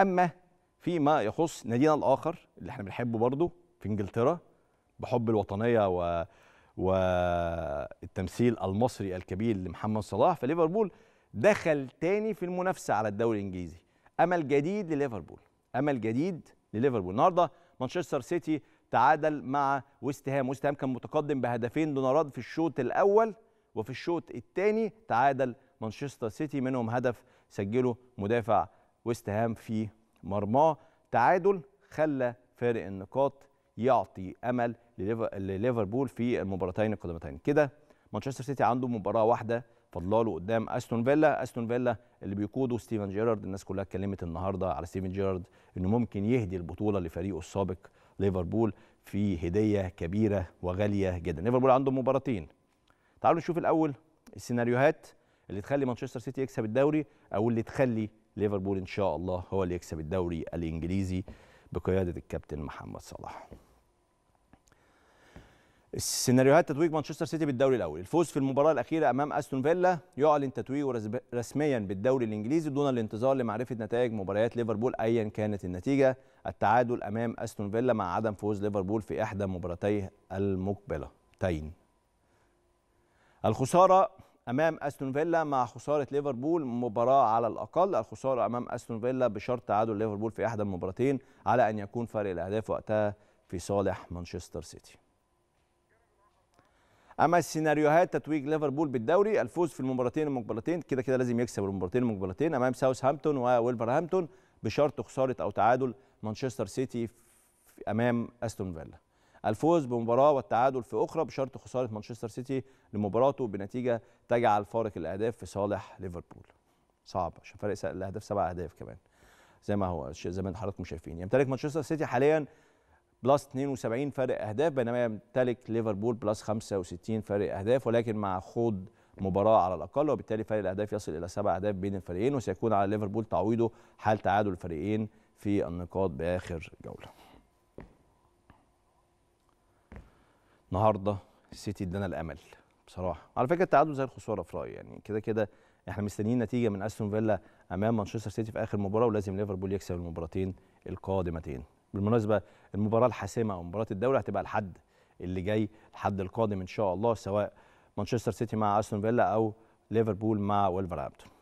اما فيما يخص نادينا الاخر اللي احنا بنحبه برضه في انجلترا بحب الوطنيه و والتمثيل المصري الكبير لمحمد صلاح فليفربول دخل تاني في المنافسه على الدوري الانجليزي امل جديد لليفربول امل جديد لليفربول النهارده مانشستر سيتي تعادل مع ويست هام ويست هام كان متقدم بهدفين دونارات في الشوط الاول وفي الشوط الثاني تعادل مانشستر سيتي منهم هدف سجله مدافع واستهام هام في مرماه تعادل خلى فارق النقاط يعطي امل لليفربول في المباراتين القادمتين كده مانشستر سيتي عنده مباراه واحده فضلاله قدام استون فيلا استون فيلا اللي بيقوده ستيفن جيرارد الناس كلها اتكلمت النهارده على ستيفن جيرارد انه ممكن يهدي البطوله لفريقه السابق ليفربول في هديه كبيره وغاليه جدا ليفربول عنده مباراتين تعالوا نشوف الاول السيناريوهات اللي تخلي مانشستر سيتي يكسب الدوري او اللي تخلي ليفربول ان شاء الله هو اللي يكسب الدوري الانجليزي بقياده الكابتن محمد صلاح السيناريوهات تتويج مانشستر سيتي بالدوري الاول الفوز في المباراه الاخيره امام استون فيلا يعلن تتويجه رسميا بالدوري الانجليزي دون الانتظار لمعرفه نتائج مباريات ليفربول ايا كانت النتيجه التعادل امام استون فيلا مع عدم فوز ليفربول في احدى مباراتيه المقبلتين الخساره امام استون فيلا مع خساره ليفربول مباراه على الاقل الخساره امام استون فيلا بشرط تعادل ليفربول في احدى المباراتين على ان يكون فارق الاهداف وقتها في صالح مانشستر سيتي اما السيناريوهات تتويج ليفربول بالدوري الفوز في المباراتين المقبلتين كده كده لازم يكسب المباراتين المقبلتين امام ساوثهامبتون وولفرهامبتون بشرط خساره او تعادل مانشستر سيتي امام استون فيلا الفوز بمباراه والتعادل في اخرى بشرط خساره مانشستر سيتي لمباراته بنتيجه تجعل فارق الاهداف في صالح ليفربول صعب عشان فارق الاهداف سبع اهداف كمان زي ما هو زي ما حضراتكم شايفين يمتلك مانشستر سيتي حاليا بلس 72 فارق اهداف بينما يمتلك ليفربول بلس 65 فارق اهداف ولكن مع خوض مباراه على الاقل وبالتالي فارق الاهداف يصل الى سبع اهداف بين الفريقين وسيكون على ليفربول تعويضه حال تعادل الفريقين في النقاط باخر جوله النهارده السيتي ادانا الامل بصراحه على فكره التعادل زي الخساره في رايي يعني كده كده احنا مستنيين نتيجه من استون فيلا امام مانشستر سيتي في اخر مباراه ولازم ليفربول يكسب المباراتين القادمتين بالمناسبه المباراه الحاسمه او مباراه الدوري هتبقى الحد اللي جاي الحد القادم ان شاء الله سواء مانشستر سيتي مع استون فيلا او ليفربول مع ولفرهامبتون